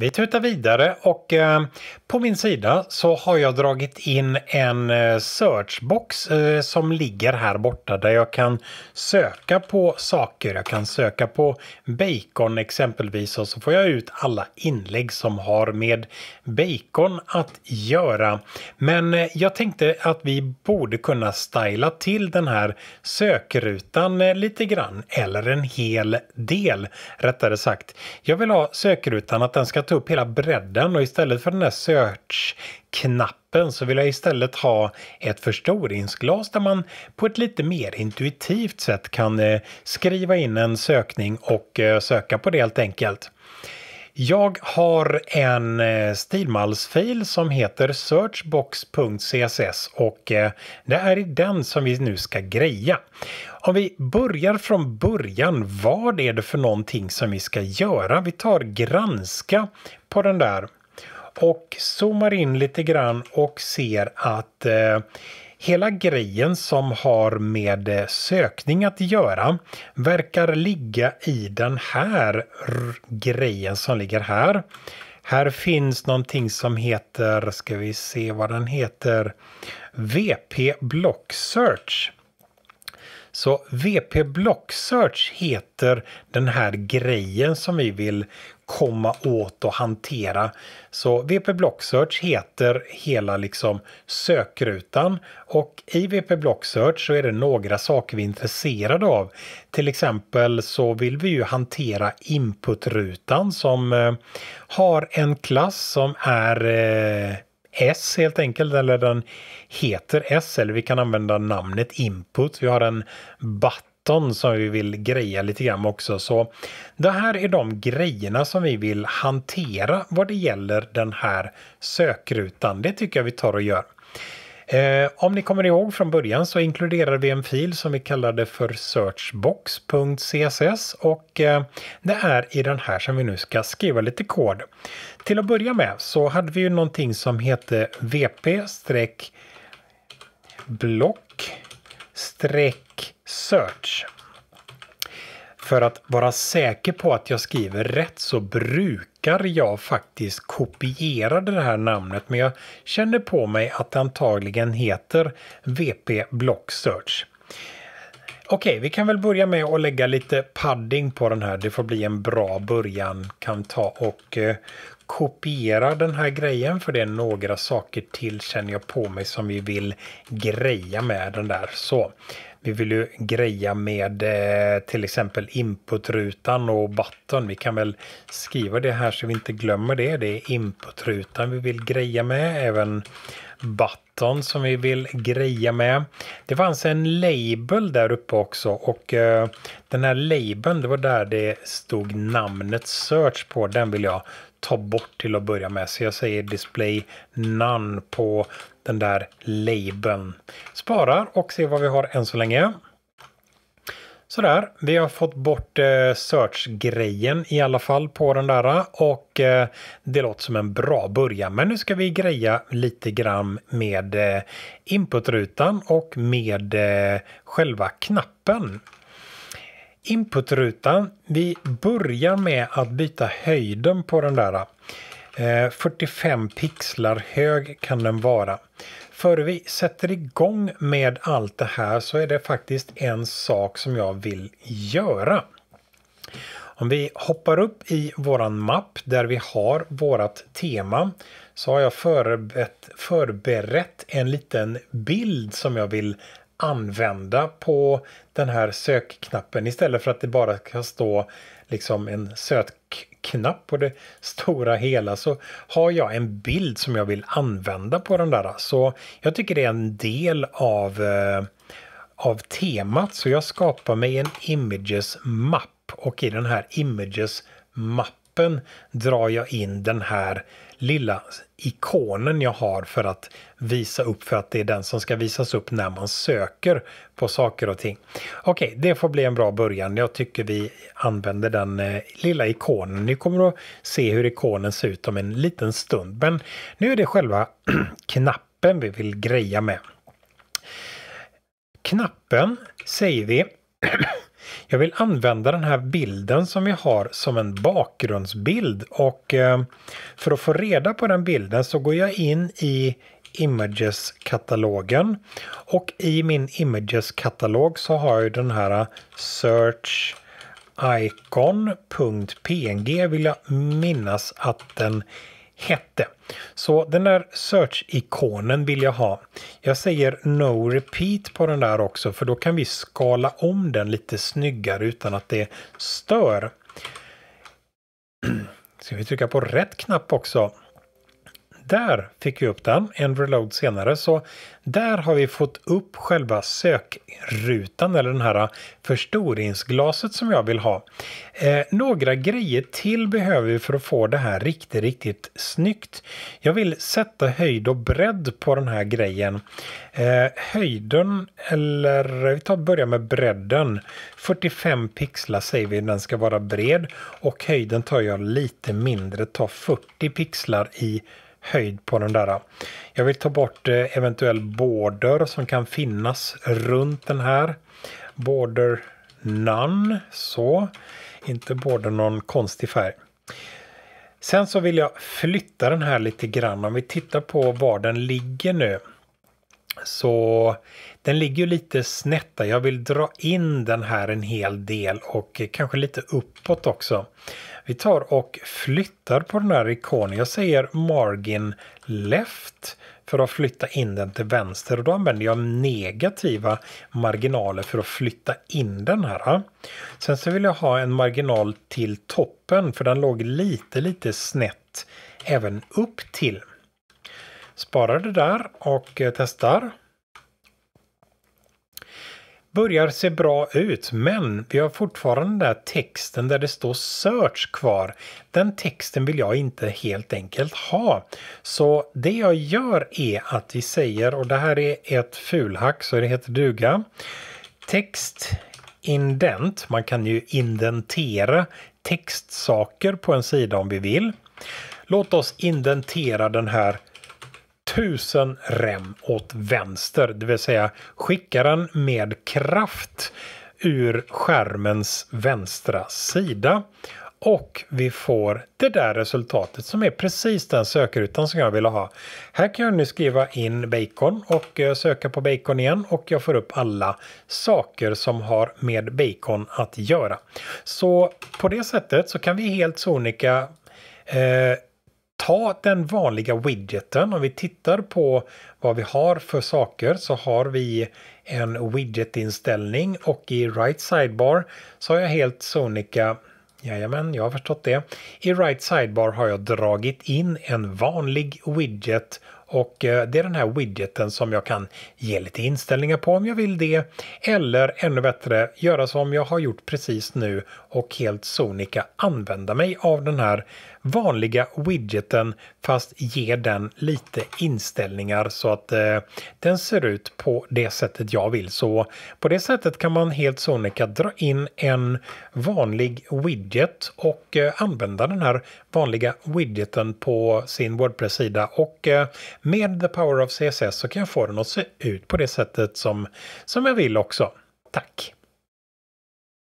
Vi tutar vidare och eh, på min sida så har jag dragit in en eh, searchbox eh, som ligger här borta där jag kan söka på saker. Jag kan söka på bacon exempelvis och så får jag ut alla inlägg som har med bacon att göra. Men eh, jag tänkte att vi borde kunna styla till den här sökrutan eh, lite grann eller en hel del rättare sagt. Jag vill ha sökrutan att den ska ta upp hela bredden och istället för den där search-knappen så vill jag istället ha ett förstoringsglas där man på ett lite mer intuitivt sätt kan eh, skriva in en sökning och eh, söka på det helt enkelt. Jag har en eh, stilmallsfil som heter searchbox.css och det är i den som vi nu ska greja om vi börjar från början, vad är det för någonting som vi ska göra? Vi tar granska på den där och zoomar in lite grann och ser att eh, Hela grejen som har med eh, sökning att göra verkar ligga i den här grejen som ligger här. Här finns någonting som heter, ska vi se vad den heter, VP Block Search. Så VP Block Search heter den här grejen som vi vill komma åt och hantera. Så VP Block Search heter hela liksom sökrutan och i VP Block Search så är det några saker vi är intresserade av. Till exempel så vill vi ju hantera inputrutan som eh, har en klass som är eh, S helt enkelt, eller den heter S, eller vi kan använda namnet input. Vi har en button som vi vill greja lite grann också. Så det här är de grejerna som vi vill hantera vad det gäller den här sökrutan. Det tycker jag vi tar och gör. Eh, om ni kommer ihåg från början så inkluderade vi en fil som vi kallade för searchbox.css och eh, det är i den här som vi nu ska skriva lite kod. Till att börja med så hade vi ju någonting som hette vp-block-search för att vara säker på att jag skriver rätt så brukar jag faktiskt kopiera det här namnet men jag känner på mig att det antagligen heter VP Block Search. Okej, okay, vi kan väl börja med att lägga lite padding på den här. Det får bli en bra början. Kan ta och eh, kopiera den här grejen för det är några saker till känner jag på mig som vi vill greja med den där. Så vi vill ju greja med eh, till exempel inputrutan och button. Vi kan väl skriva det här så vi inte glömmer det. Det är inputrutan vi vill greja med. Även button som vi vill greja med. Det fanns en label där uppe också och eh, den här labeln, det var där det stod namnet search på. Den vill jag ta bort till att börja med. Så jag säger display none på den där labeln. Sparar och ser vad vi har än så länge. Sådär, vi har fått bort eh, search-grejen i alla fall på den där eh, och eh, det låter som en bra början. Men nu ska vi greja lite grann med eh, inputrutan och med själva knappen. Inputrutan, vi börjar med att byta höjden på den där. 45 eh, pixlar hög kan den vara. Före vi sätter igång med allt det här så är det faktiskt en sak som jag vill göra. Om vi hoppar upp i våran mapp där vi har vårat tema så har jag förberett, förberett en liten bild som jag vill använda på den här sökknappen istället för att det bara ska stå liksom en sök knapp på det stora hela så har jag en bild som jag vill använda på den där. Så jag tycker det är en del av, eh, av temat så jag skapar mig en images mapp och i den här images mappen drar jag in den här lilla ikonen jag har för att visa upp för att det är den som ska visas upp när man söker på saker och ting. Okej, okay, det får bli en bra början. Jag tycker vi använder den eh, lilla ikonen. Ni kommer att se hur ikonen ser ut om en liten stund. Men nu är det själva knappen vi vill greja med. Knappen säger vi Jag vill använda den här bilden som vi har som en bakgrundsbild och eh, för att få reda på den bilden så går jag in i Images-katalogen och i min Images-katalog så har jag den här eh, Search icon.png vill jag minnas att den hette. Så den där search-ikonen vill jag ha. Jag säger no repeat på den där också för då kan vi skala om den lite snyggare utan att det stör. Ska vi trycka på rätt knapp också? där fick vi upp den en reload senare. Så där har vi fått upp själva sökrutan eller den här förstoringsglaset som jag vill ha. Eh, några grejer till behöver vi för att få det här riktigt, riktigt snyggt. Jag vill sätta höjd och bredd på den här grejen. Eh, höjden, eller vi tar börja med bredden. 45 pixlar säger vi, den ska vara bred och höjden tar jag lite mindre, tar 40 pixlar i höjd på den där. Jag vill ta bort eh, eventuell border som kan finnas runt den här. Border none, så. Inte border någon konstig färg. Sen så vill jag flytta den här lite grann. Om vi tittar på var den ligger nu. Så den ligger ju lite snett där. Jag vill dra in den här en hel del och kanske lite uppåt också. Vi tar och flyttar på den här ikonen. Jag säger margin left för att flytta in den till vänster och då använder jag negativa marginaler för att flytta in den här. Sen så vill jag ha en marginal till toppen för den låg lite lite snett även upp till. Sparar det där och eh, testar börjar se bra ut men vi har fortfarande den där texten där det står search kvar. Den texten vill jag inte helt enkelt ha. Så det jag gör är att vi säger, och det här är ett fulhack så det heter duga, text indent, man kan ju indentera textsaker på en sida om vi vill. Låt oss indentera den här 1000 rem åt vänster, det vill säga skicka den med kraft ur skärmens vänstra sida. Och vi får det där resultatet som är precis den sökrutan som jag ville ha. Här kan jag nu skriva in bacon och eh, söka på bacon igen och jag får upp alla saker som har med bacon att göra. Så på det sättet så kan vi helt sonika eh, ta den vanliga widgeten. Om vi tittar på vad vi har för saker så har vi en widgetinställning och i right sidebar så har jag helt sonika Jajamän, jag har förstått det. I right sidebar har jag dragit in en vanlig widget och eh, det är den här widgeten som jag kan ge lite inställningar på om jag vill det. Eller ännu bättre, göra som jag har gjort precis nu och helt sonika använda mig av den här vanliga widgeten fast ger den lite inställningar så att eh, den ser ut på det sättet jag vill. Så på det sättet kan man helt sonika dra in en vanlig widget och eh, använda den här vanliga widgeten på sin Wordpress-sida och eh, med the power of CSS så kan jag få den att se ut på det sättet som, som jag vill också. Tack!